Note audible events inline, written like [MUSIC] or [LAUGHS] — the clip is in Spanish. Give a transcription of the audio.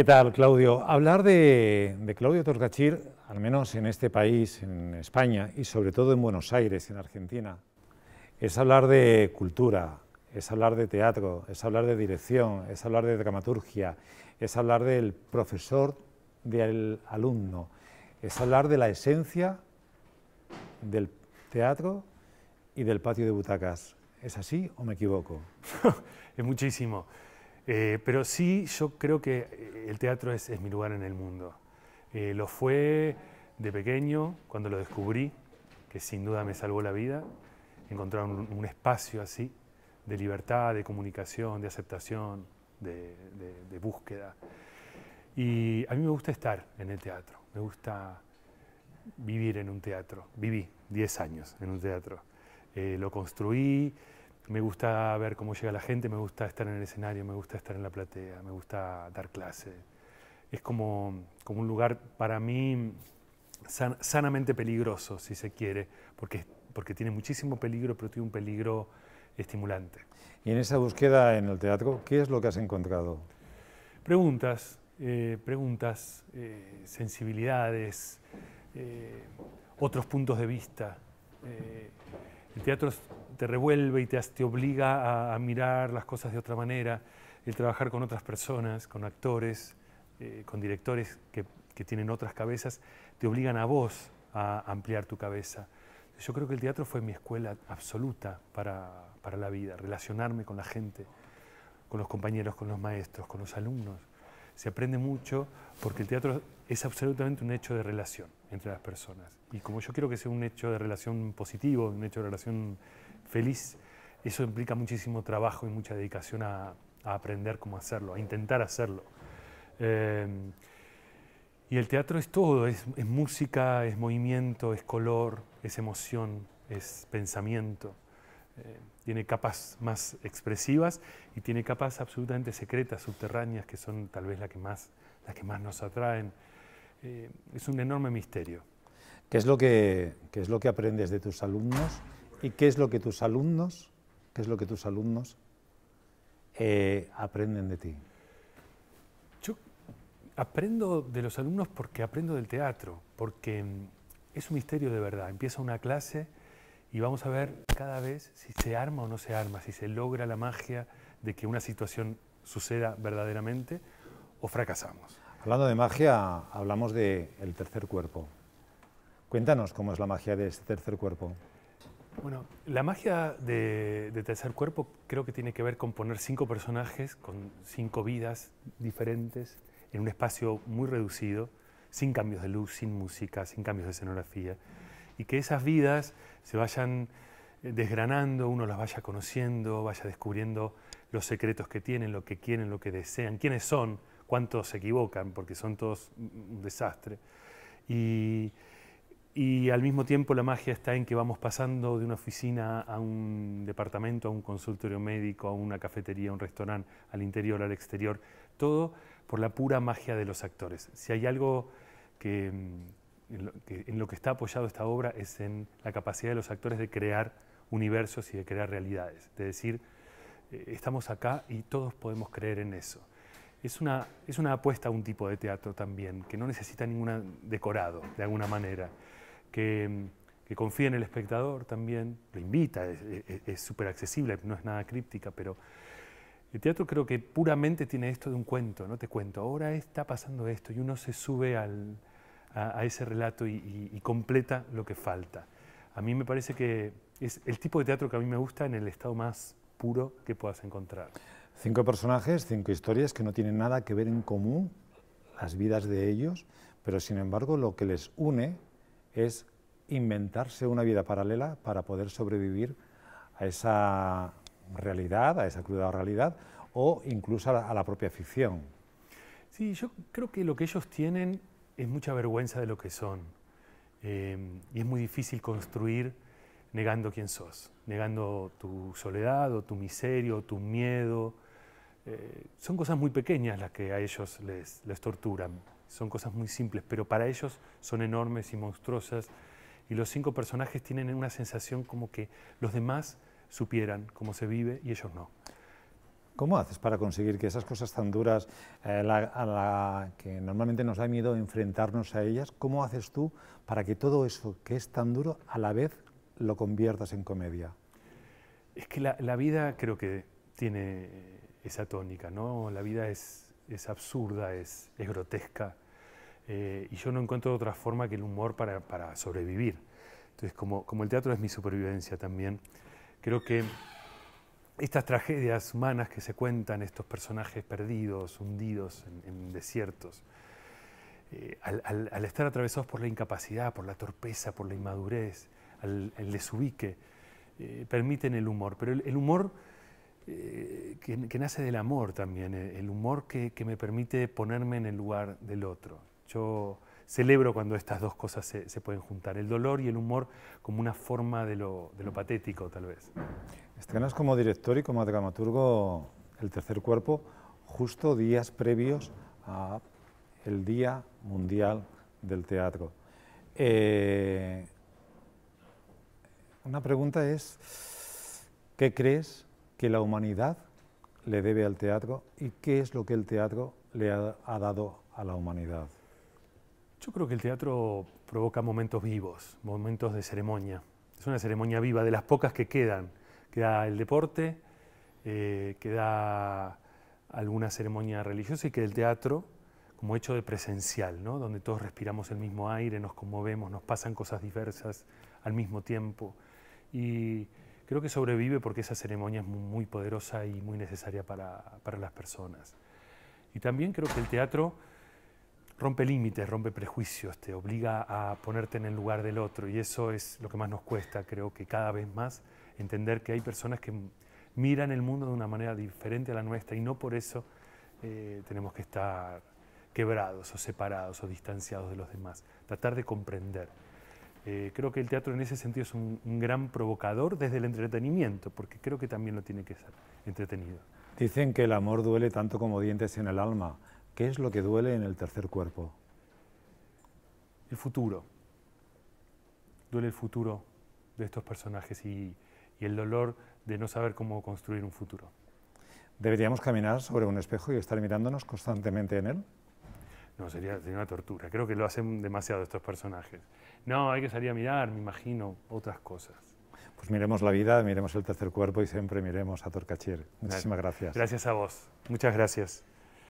¿Qué tal, Claudio? Hablar de, Claudio Torcachir, al menos en este país, en España, y sobre todo en Buenos Aires, en Argentina, es hablar de cultura, es hablar de teatro, es hablar de dirección, es hablar de dramaturgia, es hablar del profesor, del alumno, es hablar de la esencia del teatro y del patio de butacas. ¿Es así o me equivoco? [LAUGHS] es muchísimo. Eh, pero sí, yo creo que eh, el teatro es, mi lugar en el mundo. Eh, lo fue de pequeño, cuando lo descubrí, que sin duda me salvó la vida, encontrar un, espacio así, de libertad, de comunicación, de aceptación, de, búsqueda. Y a mí me gusta estar en el teatro, me gusta vivir en un teatro. Viví 10 años en un teatro. lo construí, me gusta ver cómo llega la gente, me gusta estar en el escenario, me gusta estar en la platea, me gusta dar clase. Es como, como un lugar para mí sanamente peligroso, si se quiere, porque, porque tiene muchísimo peligro, pero tiene un peligro estimulante. Y en esa búsqueda en el teatro, ¿qué es lo que has encontrado? Preguntas, eh, preguntas, eh, sensibilidades, eh, otros puntos de vista. El teatro te revuelve y te, obliga a, mirar las cosas de otra manera, el trabajar con otras personas, con actores, eh, con directores que, tienen otras cabezas, te obligan a vos a ampliar tu cabeza. Yo creo que el teatro fue mi escuela absoluta para la vida, relacionarme con la gente, con los compañeros, con los maestros, con los alumnos. Se aprende mucho porque el teatro es absolutamente un hecho de relación entre las personas. Y como yo quiero que sea un hecho de relación positivo, un hecho de relación feliz, eso implica muchísimo trabajo y mucha dedicación a, aprender cómo hacerlo, a intentar hacerlo. Eh, y el teatro es todo, es, música, es movimiento, es color, es emoción, es pensamiento. Eh, tiene capas más expresivas y tiene capas absolutamente secretas, subterráneas, que son tal vez las que las que más nos atraen. Eh, es un enorme misterio. ¿Qué es, lo que, es lo que aprendes de tus alumnos y qué es lo que tus alumnos, qué es lo que tus alumnos eh, aprenden de ti? Yo aprendo de los alumnos porque aprendo del teatro, porque mm, es un misterio de verdad. Empieza una clase y vamos a ver cada vez si se arma o no se arma, si se logra la magia de que una situación suceda verdaderamente o fracasamos. Hablando de magia, hablamos del de tercer cuerpo. Cuéntanos cómo es la magia de este tercer cuerpo. Bueno, la magia de, de, tercer cuerpo creo que tiene que ver con poner cinco personajes con cinco vidas diferentes en un espacio muy reducido, sin cambios de luz, sin música, sin cambios de escenografía, y que esas vidas se vayan eh, desgranando, uno las vaya conociendo, vaya descubriendo los secretos que tienen, lo que quieren, lo que desean, quiénes son, cuántos se equivocan, porque son todos un desastre. Y, y al mismo tiempo la magia está en que vamos pasando de una oficina a un departamento, a un consultorio médico, a una cafetería, a un restaurante, al interior, al exterior, todo por la pura magia de los actores. Si hay algo que mm, en lo que, está apoyado esta obra es en la capacidad de los actores de crear universos y de crear realidades, de decir, eh, estamos acá y todos podemos creer en eso es una, apuesta a un tipo de teatro también, que no necesita ningún decorado, de alguna manera, que, confía en el espectador también, lo invita, es súper accesible, no es nada críptica, pero el teatro creo que puramente tiene esto de un cuento, ¿no? Te cuento, ahora está pasando esto, y uno se sube a, ese relato y completa lo que falta. A mí me parece que es el tipo de teatro que a mí me gusta en el estado más puro que puedas encontrar. Cinco personajes, cinco historias que no tienen nada que ver en común las vidas de ellos, pero sin embargo lo que les une es inventarse una vida paralela para poder sobrevivir a esa realidad, a esa cruda realidad, o incluso a la, propia ficción. Sí, yo creo que lo que ellos tienen es mucha vergüenza de lo que son. Em, y es muy difícil construir negando quién sos, negando tu soledad o tu miseria tu miedo. Eh, son cosas muy pequeñas las que a ellos les, les torturan, son cosas muy simples, pero para ellos son enormes y monstruosas y los cinco personajes tienen una sensación como que los demás supieran cómo se vive y ellos no. ¿Cómo haces para conseguir que esas cosas tan duras, eh, a la que normalmente nos da miedo enfrentarnos a ellas, cómo haces tú para que todo eso que es tan duro a la vez lo conviertas en comedia? Es que la, la vida creo que tiene esa tónica, ¿no? La vida es, absurda, es, grotesca, eh, y yo no encuentro otra forma que el humor para, sobrevivir. Entonces, como, como, el teatro es mi supervivencia también, creo que estas tragedias humanas que se cuentan, estos personajes perdidos, hundidos en, desiertos, eh, al, estar atravesados por la incapacidad, por la torpeza, por la inmadurez, al, el desubique, eh, permiten el humor. Pero el, el humor eh, que, nace del amor también, eh, el humor que, que, me permite ponerme en el lugar del otro. Yo celebro cuando estas dos cosas se, se pueden juntar, el dolor y el humor como una forma de lo, de lo patético tal vez. Estrenas como director y como dramaturgo el tercer cuerpo justo días previos a el Día Mundial del Teatro. Eh, una pregunta es, ¿qué crees que la humanidad le debe al teatro y qué es lo que el teatro le ha, dado a la humanidad. Yo creo que el teatro provoca momentos vivos, momentos de ceremonia. Es una ceremonia viva, de las pocas que quedan. Queda el deporte, eh, queda alguna ceremonia religiosa y queda el teatro como hecho de presencial, ¿no? donde todos respiramos el mismo aire, nos conmovemos, nos pasan cosas diversas al mismo tiempo. Y creo que sobrevive porque esa ceremonia es muy poderosa y muy necesaria para, para las personas. Y también creo que el teatro rompe límites, rompe prejuicios, te obliga a ponerte en el lugar del otro y eso es lo que más nos cuesta, creo que cada vez más, entender que hay personas que miran el mundo de una manera diferente a la nuestra y no por eso eh, tenemos que estar quebrados o separados o distanciados de los demás, tratar de comprender. Eh, creo que el teatro en ese sentido es un, gran provocador desde el entretenimiento, porque creo que también lo tiene que ser entretenido. Dicen que el amor duele tanto como dientes en el alma. ¿Qué es lo que duele en el tercer cuerpo? El futuro. Duele el futuro de estos personajes y el dolor de no saber cómo construir un futuro. ¿Deberíamos caminar sobre un espejo y estar mirándonos constantemente en él? No, sería, una tortura. Creo que lo hacen demasiado estos personajes. No, hay que salir a mirar, me imagino, otras cosas. Pues miremos la vida, miremos el tercer cuerpo y siempre miremos a Torcachier. Muchísimas gracias. Gracias a vos. Muchas gracias.